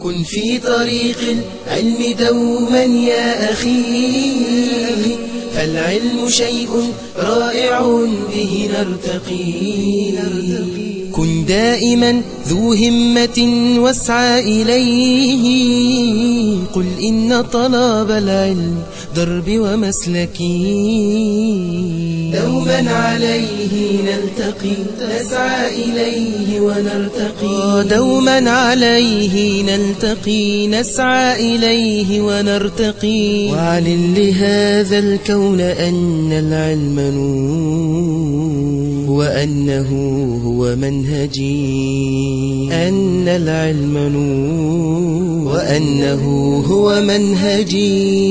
كن في طريق العلم دوما يا أخي فالعلم شيء رائع به نرتقي كن دائما ذو همة واسعى إليه قل إن طلب العلم درب ومسلكي دوما عليه نلتقي نسعى إليه ونرتقي دوما عليه نلتقي نسعى إليه ونرتقي وعلن لهذا الكون أن العلم نور وأنه هو منهجي أن العلم نور وأنه هو منهجي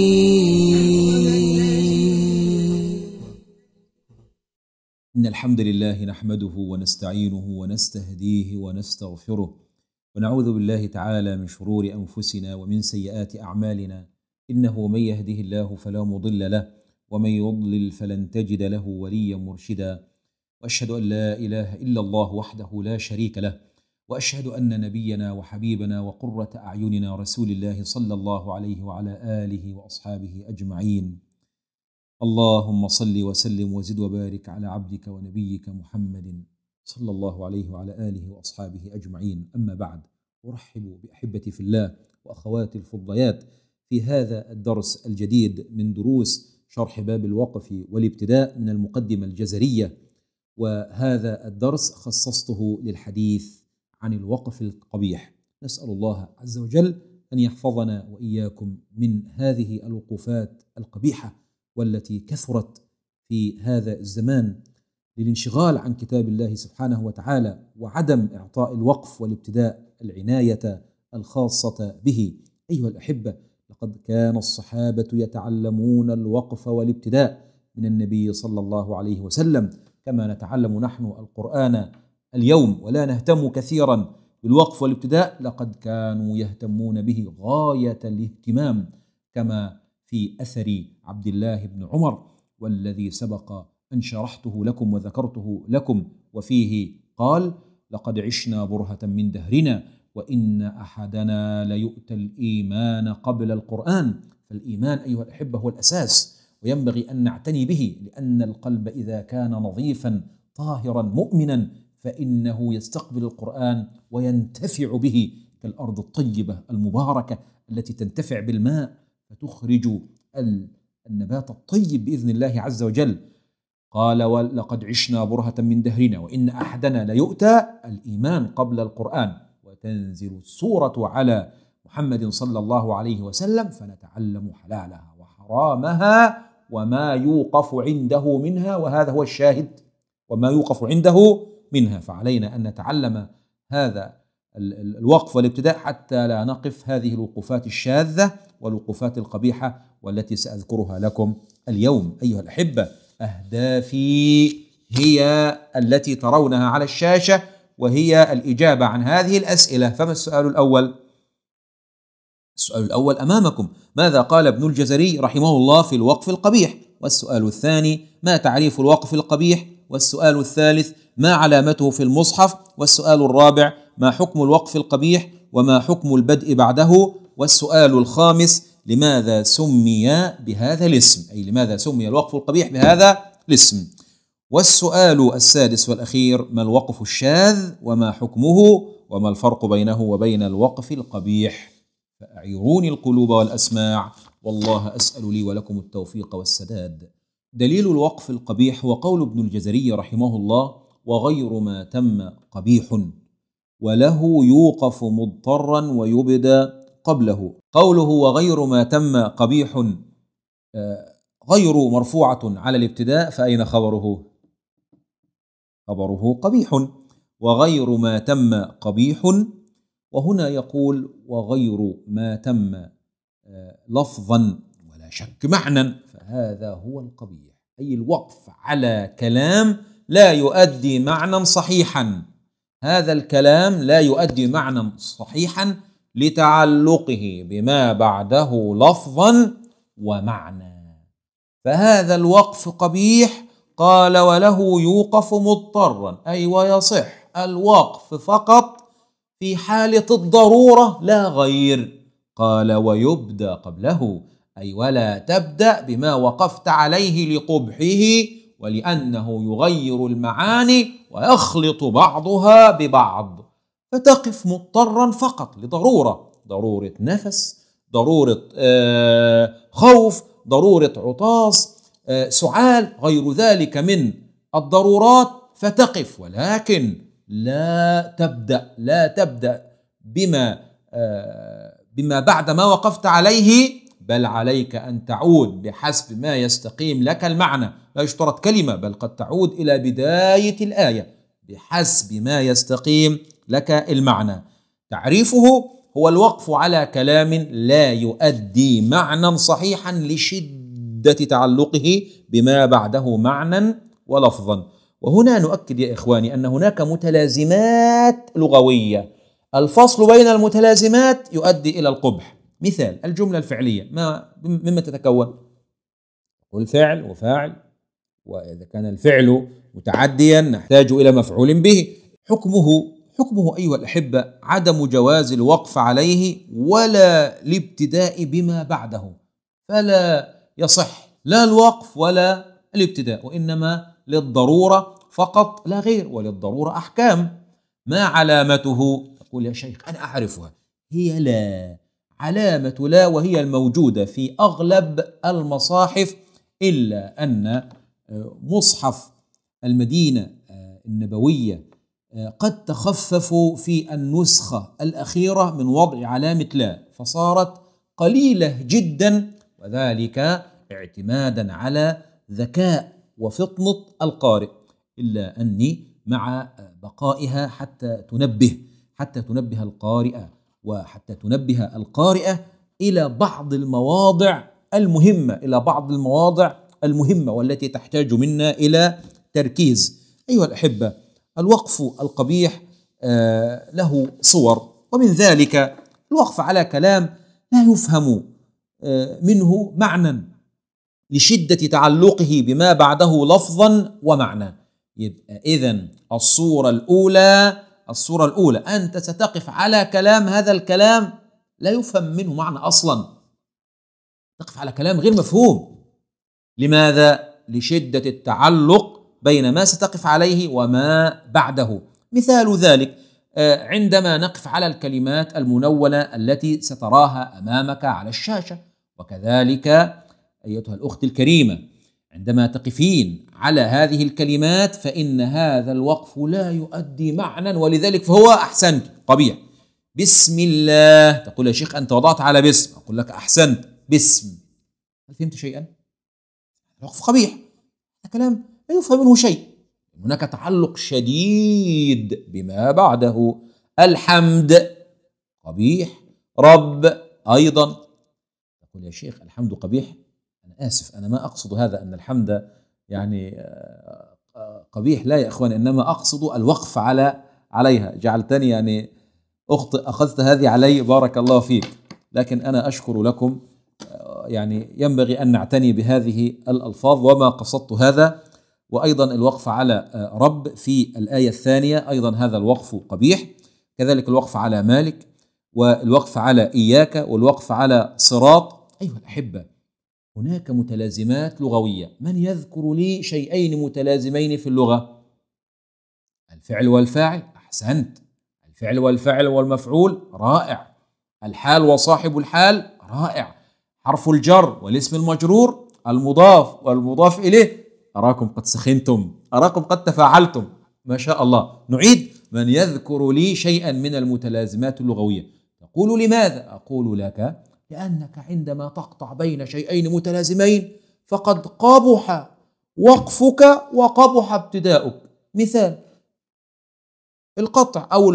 إن الحمد لله نحمده ونستعينه ونستهديه ونستغفره ونعوذ بالله تعالى من شرور أنفسنا ومن سيئات أعمالنا إنه من يهده الله فلا مضل له ومن يضلل فلن تجد له وليا مرشدا واشهد ان لا اله الا الله وحده لا شريك له واشهد ان نبينا وحبيبنا وقره اعيننا رسول الله صلى الله عليه وعلى اله واصحابه اجمعين اللهم صل وسلم وزد وبارك على عبدك ونبيك محمد صلى الله عليه وعلى اله واصحابه اجمعين اما بعد ارحب باحبتي في الله واخواتي الفضيات في هذا الدرس الجديد من دروس شرح باب الوقف والابتداء من المقدمه الجزريه وهذا الدرس خصصته للحديث عن الوقف القبيح نسال الله عز وجل ان يحفظنا واياكم من هذه الوقوفات القبيحه والتي كثرت في هذا الزمان للانشغال عن كتاب الله سبحانه وتعالى وعدم اعطاء الوقف والابتداء العنايه الخاصه به ايها الاحبه لقد كان الصحابه يتعلمون الوقف والابتداء من النبي صلى الله عليه وسلم كما نتعلم نحن القرآن اليوم ولا نهتم كثيرا بالوقف والابتداء لقد كانوا يهتمون به غاية الاهتمام كما في أثر عبد الله بن عمر والذي سبق أن شرحته لكم وذكرته لكم وفيه قال لقد عشنا برهة من دهرنا وإن أحدنا ليؤتى الإيمان قبل القرآن فالإيمان أيها الأحبة هو الأساس وينبغي أن نعتني به لأن القلب إذا كان نظيفا طاهرا مؤمنا فإنه يستقبل القرآن وينتفع به كالأرض الطيبة المباركة التي تنتفع بالماء فتخرج النبات الطيب بإذن الله عز وجل قال ولقد عشنا برهة من دهرنا وإن أحدنا ليؤتى الإيمان قبل القرآن وتنزل السورة على محمد صلى الله عليه وسلم فنتعلم حلالها وحرامها وما يوقف عنده منها وهذا هو الشاهد وما يوقف عنده منها فعلينا أن نتعلم هذا الوقف والابتداء حتى لا نقف هذه الوقوفات الشاذة والوقوفات القبيحة والتي سأذكرها لكم اليوم أيها الأحبة أهدافي هي التي ترونها على الشاشة وهي الإجابة عن هذه الأسئلة فما السؤال الأول؟ السؤال الأول أمامكم ماذا قال ابن الجزري رحمه الله في الوقف القبيح والسؤال الثاني ما تعريف الوقف القبيح والسؤال الثالث ما علامته في المصحف والسؤال الرابع ما حكم الوقف القبيح وما حكم البدء بعده والسؤال الخامس لماذا سمي بهذا الاسم أي لماذا سمي الوقف القبيح بهذا الاسم والسؤال السادس والأخير ما الوقف الشاذ وما حكمه وما الفرق بينه وبين الوقف القبيح فأعيروني القلوب والأسماع والله أسأل لي ولكم التوفيق والسداد دليل الوقف القبيح هو قول ابن الجزري رحمه الله وغير ما تم قبيح وله يوقف مضطرا ويبدى قبله قوله وغير ما تم قبيح آه، غير مرفوعة على الابتداء فأين خبره؟ خبره قبيح وغير ما تم قبيح وهنا يقول وغير ما تم آه، لفظا ولا شك معنى فهذا هو القبيح أي الوقف على كلام لا يؤدي معنى صحيحا هذا الكلام لا يؤدي معنى صحيحا لتعلقه بما بعده لفظا ومعنى فهذا الوقف قبيح قال وله يوقف مضطرا أي ويصح الوقف فقط في حالة الضرورة لا غير قال ويبدأ قبله أي ولا تبدأ بما وقفت عليه لقبحه ولأنه يغير المعاني ويخلط بعضها ببعض فتقف مضطرا فقط لضرورة ضرورة نفس ضرورة آه، خوف ضرورة عطاس آه، سعال غير ذلك من الضرورات فتقف ولكن لا تبدأ لا تبدأ بما آه، بما بعد ما وقفت عليه بل عليك أن تعود بحسب ما يستقيم لك المعنى لا يشترط كلمة بل قد تعود إلى بداية الآية بحسب ما يستقيم لك المعنى تعريفه هو الوقف على كلام لا يؤدي معنى صحيحا لشدة تعلقه بما بعده معنى ولفظا وهنا نؤكد يا إخواني أن هناك متلازمات لغوية الفصل بين المتلازمات يؤدي إلى القبح مثال الجملة الفعلية ما مما تتكون قل فعل وفاعل وإذا كان الفعل متعديا نحتاج إلى مفعول به حكمه حكمه أيها الأحبة عدم جواز الوقف عليه ولا الابتداء بما بعده فلا يصح لا الوقف ولا الابتداء وإنما للضرورة فقط لا غير وللضرورة أحكام ما علامته تقول يا شيخ أنا أعرفها هي لا علامة لا وهي الموجودة في أغلب المصاحف إلا أن آه، مصحف المدينة آه، النبوية آه، قد تخففوا في النسخة الأخيرة من وضع علامة لا فصارت قليلة جدا وذلك اعتمادا على ذكاء وفطنة القارئ إلا أني مع بقائها حتى تنبه حتى تنبه القارئ وحتى تنبه القارئة إلى بعض المواضع المهمة إلى بعض المواضع المهمة والتي تحتاج منا إلى تركيز أيها الأحبة الوقف القبيح آه، له صور ومن ذلك الوقف على كلام لا يفهم آه، منه معنى لشدة تعلقه بما بعده لفظا ومعنى يبقى إذا الصورة الأولى الصورة الأولى أنت ستقف على كلام هذا الكلام لا يفهم منه معنى أصلا تقف على كلام غير مفهوم لماذا؟ لشدة التعلق بين ما ستقف عليه وما بعده مثال ذلك آه، عندما نقف على الكلمات المنولة التي ستراها أمامك على الشاشة وكذلك ايتها الاخت الكريمه عندما تقفين على هذه الكلمات فان هذا الوقف لا يؤدي معنى ولذلك فهو احسنت قبيح بسم الله تقول يا شيخ انت وضعت على بسم اقول لك احسنت بسم هل فهمت شيئا الوقف قبيح هذا كلام لا يفهم منه شيء هناك تعلق شديد بما بعده الحمد قبيح رب ايضا تقول يا شيخ الحمد قبيح أنا آسف أنا ما أقصد هذا أن الحمد يعني آه، آه، قبيح لا يا إخواني إنما أقصد الوقف على عليها جعلتني يعني أخطئ أخذت هذه علي بارك الله فيك لكن أنا أشكر لكم آه، يعني ينبغي أن نعتني بهذه الألفاظ وما قصدت هذا وأيضا الوقف على رب في الآية الثانية أيضا هذا الوقف قبيح كذلك الوقف على مالك والوقف على إياك والوقف على صراط أيها الأحبة هناك متلازمات لغوية من يذكر لي شيئين متلازمين في اللغة الفعل والفاعل أحسنت الفعل والفعل والمفعول رائع الحال وصاحب الحال رائع حرف الجر والاسم المجرور المضاف والمضاف إليه أراكم قد سخنتم أراكم قد تفاعلتم ما شاء الله نعيد من يذكر لي شيئا من المتلازمات اللغوية تقول لماذا أقول لك لأنك عندما تقطع بين شيئين متلازمين فقد قبح وقفك وقبح ابتداؤك مثال القطع أو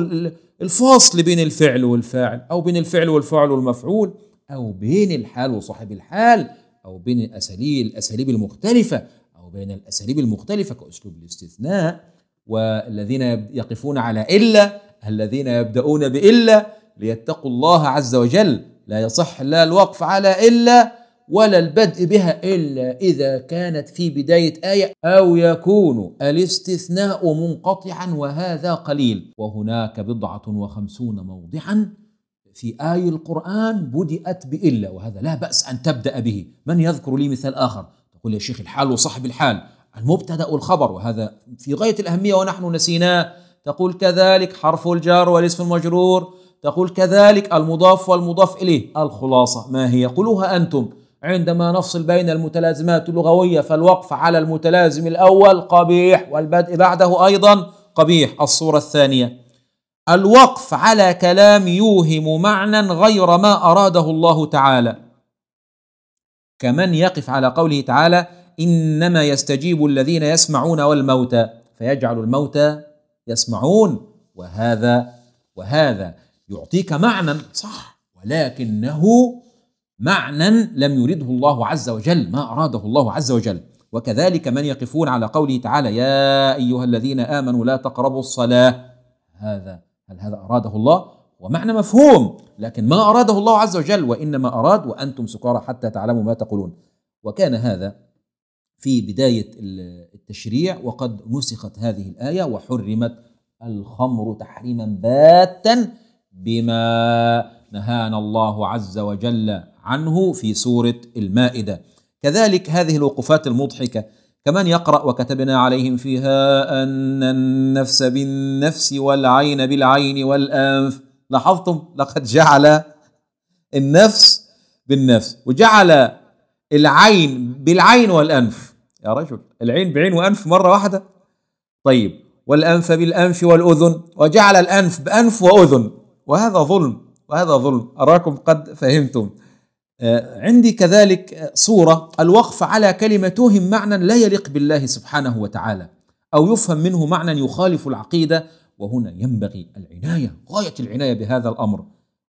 الفاصل بين الفعل والفاعل أو بين الفعل والفعل والمفعول أو بين الحال وصاحب الحال أو بين الأساليب الأساليب المختلفة أو بين الأساليب المختلفة كأسلوب الاستثناء والذين يقفون على إلا الذين يبدأون بإلا ليتقوا الله عز وجل لا يصح لا الوقف على إلا ولا البدء بها إلا إذا كانت في بداية آية أو يكون الاستثناء منقطعا وهذا قليل وهناك بضعة وخمسون موضعا في آي القرآن بدأت بإلا وهذا لا بأس أن تبدأ به من يذكر لي مثال آخر تقول يا شيخ الحال وصاحب الحال المبتدأ والخبر وهذا في غاية الأهمية ونحن نسيناه تقول كذلك حرف الجار والاسم المجرور تقول كذلك المضاف والمضاف إليه الخلاصة ما هي قلوها أنتم عندما نفصل بين المتلازمات اللغوية فالوقف على المتلازم الأول قبيح والبدء بعده أيضا قبيح الصورة الثانية الوقف على كلام يوهم معنى غير ما أراده الله تعالى كمن يقف على قوله تعالى إنما يستجيب الذين يسمعون والموتى فيجعل الموتى يسمعون وهذا وهذا يعطيك معنى صح ولكنه معنى لم يرده الله عز وجل ما أراده الله عز وجل وكذلك من يقفون على قوله تعالى يا أيها الذين آمنوا لا تقربوا الصلاة هذا هل هذا أراده الله ومعنى مفهوم لكن ما أراده الله عز وجل وإنما أراد وأنتم سكارى حتى تعلموا ما تقولون وكان هذا في بداية التشريع وقد نسخت هذه الآية وحرمت الخمر تحريما باتا بما نهانا الله عز وجل عنه في سورة المائدة كذلك هذه الوقفات المضحكة كمان يقرأ وكتبنا عليهم فيها أن النفس بالنفس والعين بالعين والأنف لاحظتم لقد جعل النفس بالنفس وجعل العين بالعين والأنف يا رجل العين بعين وأنف مرة واحدة طيب والأنف بالأنف والأذن وجعل الأنف بأنف وأذن وهذا ظلم وهذا ظلم أراكم قد فهمتم آه، عندي كذلك آه، صورة الوقف على كلمة توهم معنى لا يليق بالله سبحانه وتعالى أو يفهم منه معنى يخالف العقيدة وهنا ينبغي العناية غاية العناية بهذا الأمر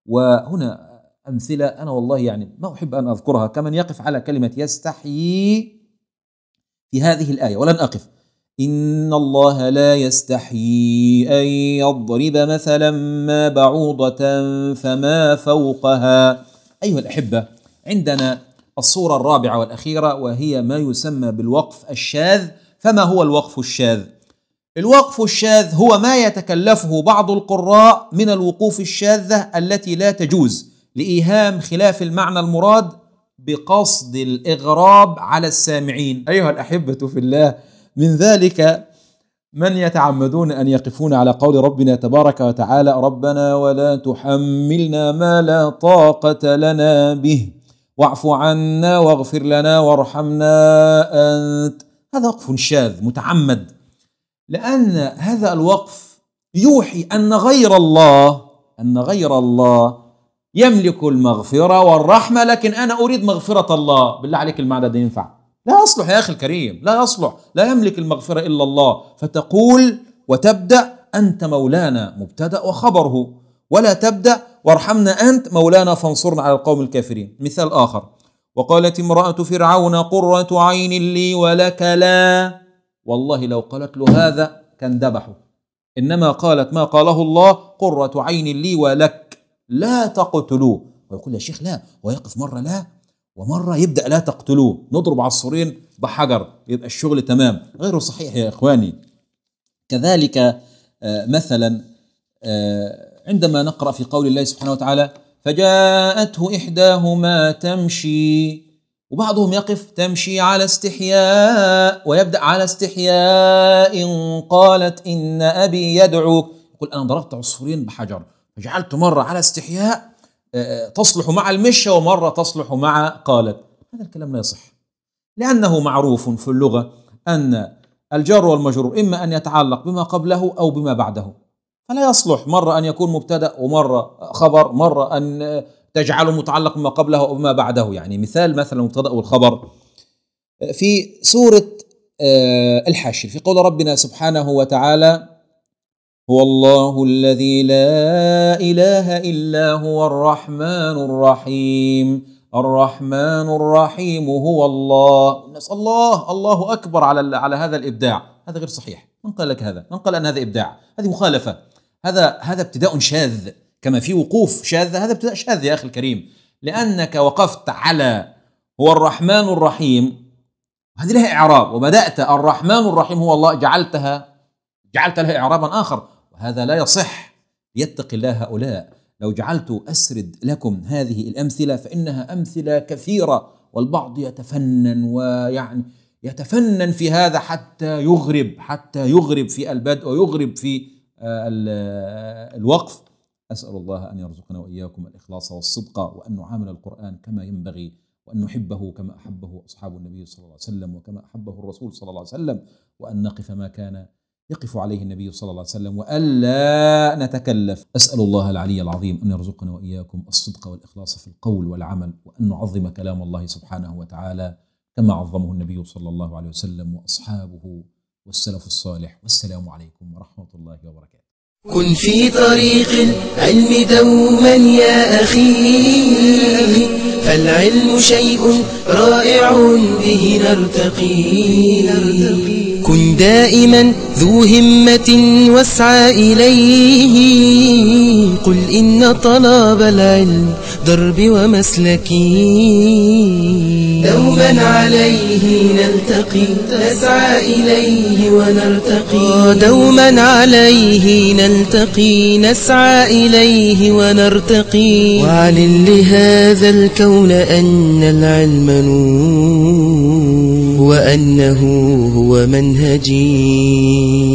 وهنا أمثلة أنا والله يعني ما أحب أن أذكرها كمن يقف على كلمة يستحيي في هذه الآية ولن أقف إن الله لا يستحيي أن يضرب مثلا ما بعوضة فما فوقها أيها الأحبة عندنا الصورة الرابعة والأخيرة وهي ما يسمى بالوقف الشاذ فما هو الوقف الشاذ؟ الوقف الشاذ هو ما يتكلفه بعض القراء من الوقوف الشاذة التي لا تجوز لإيهام خلاف المعنى المراد بقصد الإغراب على السامعين أيها الأحبة في الله من ذلك من يتعمدون أن يقفون على قول ربنا تبارك وتعالى ربنا ولا تحملنا ما لا طاقة لنا به واعف عنا واغفر لنا وارحمنا أنت هذا وقف شاذ متعمد لأن هذا الوقف يوحي أن غير الله أن غير الله يملك المغفرة والرحمة لكن أنا أريد مغفرة الله بالله عليك المعنى ده ينفع لا يصلح يا أخي الكريم لا يصلح لا يملك المغفرة إلا الله فتقول وتبدأ أنت مولانا مبتدأ وخبره ولا تبدأ وارحمنا أنت مولانا فانصرنا على القوم الكافرين مثال آخر وقالت امرأة فرعون قرة عين لي ولك لا والله لو قالت له هذا كان ذبحه إنما قالت ما قاله الله قرة عين لي ولك لا تقتلوه ويقول يا شيخ لا ويقف مرة لا ومرة يبدأ لا تقتلوه نضرب عصفورين بحجر يبقى الشغل تمام غير صحيح يا إخواني كذلك آه، مثلا آه، عندما نقرأ في قول الله سبحانه وتعالى فجاءته إحداهما تمشي وبعضهم يقف تمشي على استحياء ويبدأ على استحياء قالت إن أبي يدعوك يقول أنا ضربت عصفورين بحجر فجعلت مرة على استحياء آه، آه، تصلح مع المشة ومرة تصلح مع قالب هذا الكلام لا يصح لأنه معروف في اللغة أن الجار والمجرور إما أن يتعلق بما قبله أو بما بعده فلا يصلح مرة أن يكون مبتدأ ومرة خبر مرة أن تجعله متعلق بما قبله أو بما بعده يعني مثال مثلا المبتدأ والخبر في سورة آه، الحاشر في قول ربنا سبحانه وتعالى هو الله الذي لا اله الا هو الرحمن الرحيم الرحمن الرحيم هو الله الناس الله الله اكبر على على هذا الابداع هذا غير صحيح من قال لك هذا من قال ان هذا ابداع هذه مخالفه هذا هذا ابتداء شاذ كما في وقوف شاذ هذا ابتداء شاذ يا اخي الكريم لانك وقفت على هو الرحمن الرحيم هذه لها اعراب وبدات الرحمن الرحيم هو الله جعلتها جعلت لها اعرابا اخر هذا لا يصح يتقي الله هؤلاء لو جعلت أسرد لكم هذه الأمثلة فإنها أمثلة كثيرة والبعض يتفنن ويعني يتفنن في هذا حتى يغرب حتى يغرب في البدء ويغرب في آه، آه، الوقف أسأل الله أن يرزقنا وإياكم الإخلاص والصدق وأن نعامل القرآن كما ينبغي وأن نحبه كما أحبه أصحاب النبي صلى الله عليه وسلم وكما أحبه الرسول صلى الله عليه وسلم وأن نقف ما كان يقف عليه النبي صلى الله عليه وسلم والا نتكلف اسال الله العلي العظيم ان يرزقنا واياكم الصدق والاخلاص في القول والعمل وان نعظم كلام الله سبحانه وتعالى كما عظمه النبي صلى الله عليه وسلم واصحابه والسلف الصالح والسلام عليكم ورحمه الله وبركاته كن في طريق العلم دوما يا أخي فالعلم شيء رائع به نرتقي كن دائما ذو همة واسعى إليه قل إن طلاب العلم درب ومسلكي دوما عليه نلتقي نسعى إليه ونرتقي دوما عليه نلتقي نسعى إليه ونرتقي وعلم لهذا الكون أن العلم نور وأنه هو منهجي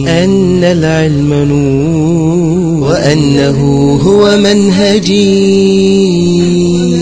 أن العلم نور وأنه هو منهجي